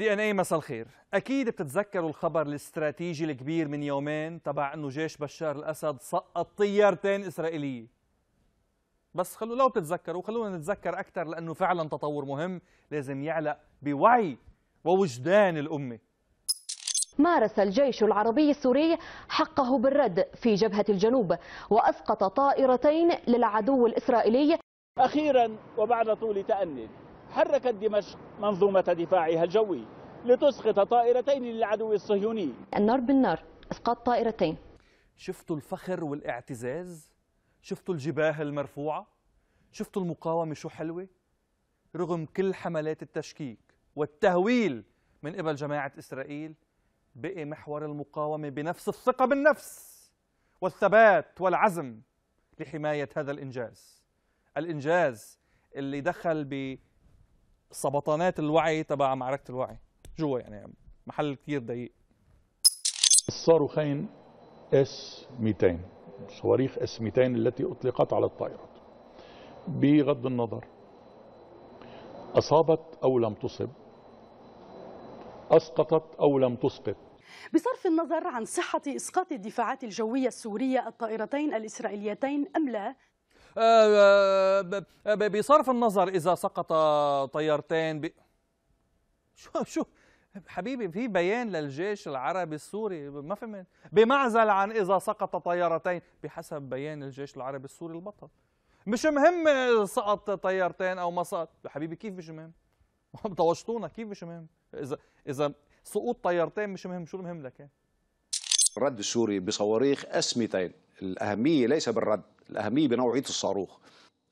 دي ان اي مساء الخير اكيد بتتذكروا الخبر الاستراتيجي الكبير من يومين تبع انه جيش بشار الاسد سقط طيارتين اسرائيليه بس خلوا لو بتتذكروا خلونا نتذكر اكثر لانه فعلا تطور مهم لازم يعلق بوعي ووجدان الامه مارس الجيش العربي السوري حقه بالرد في جبهه الجنوب واسقط طائرتين للعدو الاسرائيلي اخيرا وبعد طول تأني حركت دمشق منظومة دفاعها الجوي لتسقط طائرتين للعدو الصهيوني النار بالنار إسقاط طائرتين شفتوا الفخر والاعتزاز شفتوا الجباه المرفوعة شفتوا المقاومة شو حلوة رغم كل حملات التشكيك والتهويل من قبل جماعة إسرائيل بقي محور المقاومة بنفس الثقة بالنفس والثبات والعزم لحماية هذا الإنجاز الإنجاز اللي دخل ب سبطانات الوعي تبع معركه الوعي جوا يعني محل كثير ضيق الصاروخين اس 200 صواريخ اس 200 التي اطلقت على الطائرات بغض النظر اصابت او لم تصب اسقطت او لم تسقط بصرف النظر عن صحة إسقاط الدفاعات الجوية السورية الطائرتين الإسرائيليتين أم لا آه، آه، بصرف النظر إذا سقط طيارتين ب... شو شو حبيبي في بيان للجيش العربي السوري ما فهمت بمعزل عن إذا سقط طيارتين بحسب بيان الجيش العربي السوري البطل مش مهم سقط طيارتين او ما سقط حبيبي كيف مش مهم طوشتونا كيف مش مهم اذا اذا سقوط طيارتين مش مهم شو المهم لك الرد السوري بصواريخ اسمتين الاهميه ليس بالرد الأهمية بنوعية الصاروخ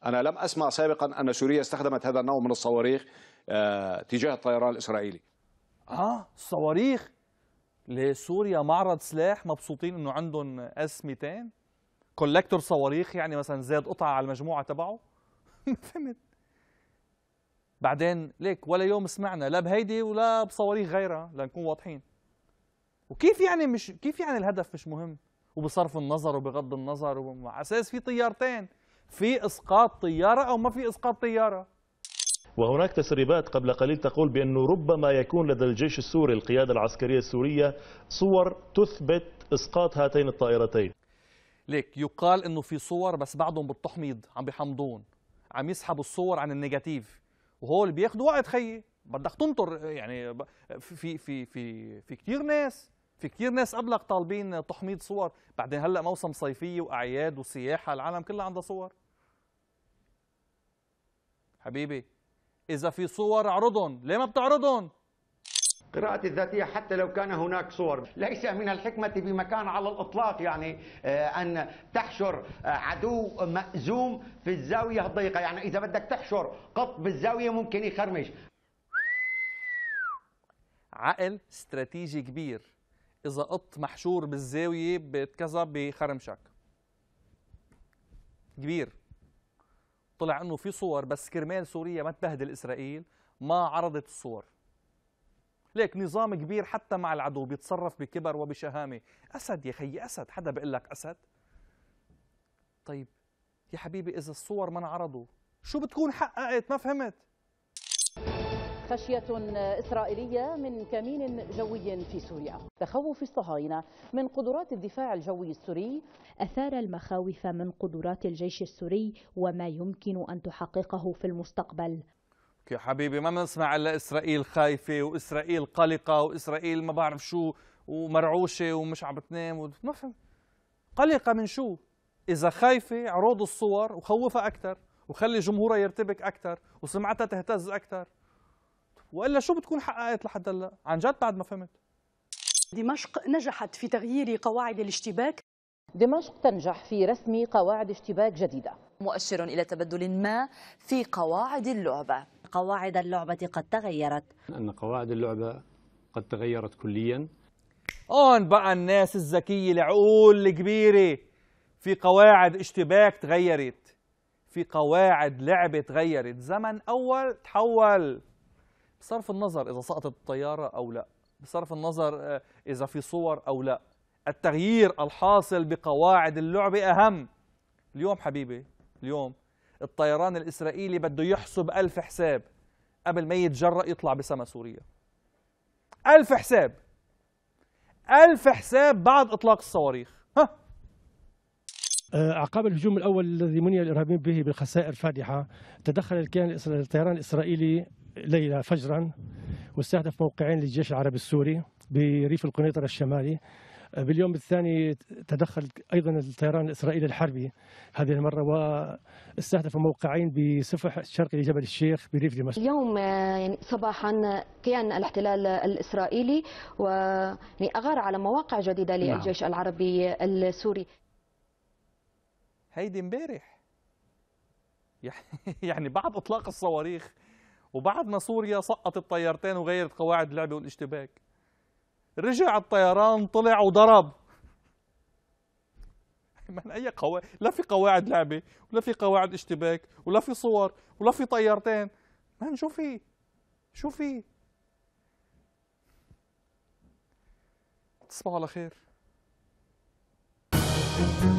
أنا لم أسمع سابقا أن سوريا استخدمت هذا النوع من الصواريخ آه، تجاه الطيران الإسرائيلي آه الصواريخ لسوريا معرض سلاح مبسوطين انه عندهم اس 200 كولكتور صواريخ يعني مثلا زاد قطعه على المجموعه تبعه فهمت بعدين ليك ولا يوم سمعنا لا بهيدي ولا بصواريخ غيرها لنكون واضحين وكيف يعني مش كيف يعني الهدف مش مهم وبصرف النظر وبغض النظر وعلى اساس في طيارتين في اسقاط طياره او ما في اسقاط طياره وهناك تسريبات قبل قليل تقول بأنه ربما يكون لدى الجيش السوري القيادة العسكرية السورية صور تثبت إسقاط هاتين الطائرتين ليك يقال أنه في صور بس بعضهم بالتحميض عم بيحمضون عم يسحبوا الصور عن النيجاتيف وهول بياخذوا وقت خيي بدك تنطر يعني في في في في كثير ناس في كثير ناس قبلك طالبين تحميض صور بعدين هلا موسم صيفيه واعياد وسياحه العالم كلها عندها صور حبيبي اذا في صور اعرضهم ليه ما بتعرضهم قراءة الذاتية حتى لو كان هناك صور ليس من الحكمة بمكان على الإطلاق يعني آه، أن تحشر آه، عدو مأزوم في الزاوية الضيقة يعني إذا بدك تحشر قط بالزاوية ممكن يخرمش عقل استراتيجي كبير اذا قط محشور بالزاويه بكذا بخرمشك كبير طلع انه في صور بس كرمال سوريا ما تبهدل اسرائيل ما عرضت الصور ليك نظام كبير حتى مع العدو بيتصرف بكبر وبشهامه اسد يا خيي اسد حدا بيقول لك اسد طيب يا حبيبي اذا الصور ما انعرضوا شو بتكون حققت ما فهمت خشية إسرائيلية من كمين جوي في سوريا تخوف الصهاينة من قدرات الدفاع الجوي السوري أثار المخاوف من قدرات الجيش السوري وما يمكن أن تحققه في المستقبل يا حبيبي ما بنسمع الا اسرائيل خايفه واسرائيل قلقه واسرائيل ما بعرف شو ومرعوشه ومش عم بتنام ما فهم قلقه من شو؟ اذا خايفه عروض الصور وخوفها اكثر وخلي جمهورها يرتبك اكثر وسمعتها تهتز اكثر والا شو بتكون حققت لحد هلا عن جد بعد ما فهمت دمشق نجحت في تغيير قواعد الاشتباك دمشق تنجح في رسم قواعد اشتباك جديدة مؤشر إلى تبدل ما في قواعد اللعبة قواعد اللعبة قد تغيرت أن قواعد اللعبة قد تغيرت كليا هون بقى الناس الذكية العقول الكبيرة في قواعد اشتباك تغيرت في قواعد لعبة تغيرت زمن أول تحول بصرف النظر إذا سقطت الطيارة أو لا بصرف النظر آه، إذا في صور أو لا التغيير الحاصل بقواعد اللعبة أهم اليوم حبيبي اليوم الطيران الإسرائيلي بده يحسب ألف حساب قبل ما يتجرأ يطلع بسما سوريا ألف حساب ألف حساب بعد إطلاق الصواريخ ها آه، عقاب الهجوم الأول الذي مني الإرهابيين به بالخسائر الفادحه تدخل الكيان الطيران الإسرائيلي ليلة فجرا واستهدف موقعين للجيش العربي السوري بريف القنيطرة الشمالي باليوم الثاني تدخل ايضا الطيران الاسرائيلي الحربي هذه المره واستهدف موقعين بسفح الشرقي لجبل الشيخ بريف دمشق. اليوم آه، يعني صباحا كيان الاحتلال الاسرائيلي واغار يعني على مواقع جديده نعم. للجيش نعم. العربي السوري. هيدي امبارح يعني بعد اطلاق الصواريخ وبعد ما سوريا سقطت الطيارتين وغيرت قواعد اللعبه والاشتباك رجع الطيران طلع وضرب من اي قواعد لا في قواعد لعبه ولا في قواعد اشتباك ولا في صور ولا في طيارتين من شو في شو في تصبحوا على خير thank you